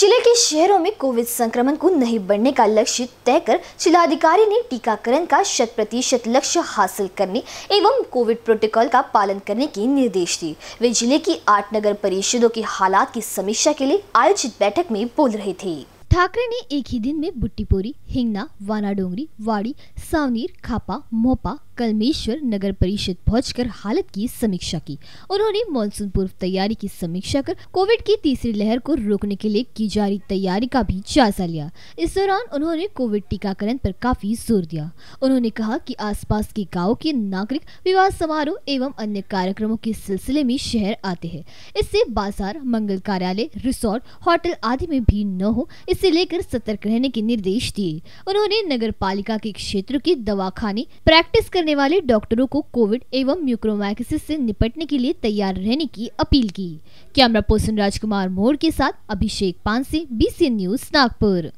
जिले के शहरों में कोविड संक्रमण को नहीं बढ़ने का लक्ष्य तय कर जिलाधिकारी ने टीकाकरण का शत प्रतिशत लक्ष्य हासिल करने एवं कोविड प्रोटोकॉल का पालन करने के निर्देश दिए वे जिले की आठ नगर परिषदों के हालात की समीक्षा के लिए आयोजित बैठक में बोल रहे थे ठाकरे ने एक ही दिन में बुट्टीपोरी हिंगना वाना डोंगरी वाड़ी सावनीर खापा मोपा कलमेश्वर नगर परिषद पहुंचकर हालत की समीक्षा की उन्होंने मानसून पूर्व तैयारी की समीक्षा कर कोविड की तीसरी लहर को रोकने के लिए की जा रही तैयारी का भी जायजा लिया इस दौरान उन्होंने कोविड टीकाकरण पर काफी जोर दिया उन्होंने कहा कि आसपास के गाँव के नागरिक विवाह समारोह एवं अन्य कार्यक्रमों के सिलसिले में शहर आते हैं इससे बाजार मंगल कार्यालय रिसोर्ट होटल आदि में भीड़ न हो इसे लेकर सतर्क रहने के निर्देश दिए उन्होंने नगर पालिका के क्षेत्र के दवाखाने प्रैक्टिस करने वाले डॉक्टरों को कोविड एवं म्यूक्रोमाइकोसिस से निपटने के लिए तैयार रहने की अपील की कैमरा पर्सन राजकुमार मोड़ के साथ Abhishek B C news Nagpur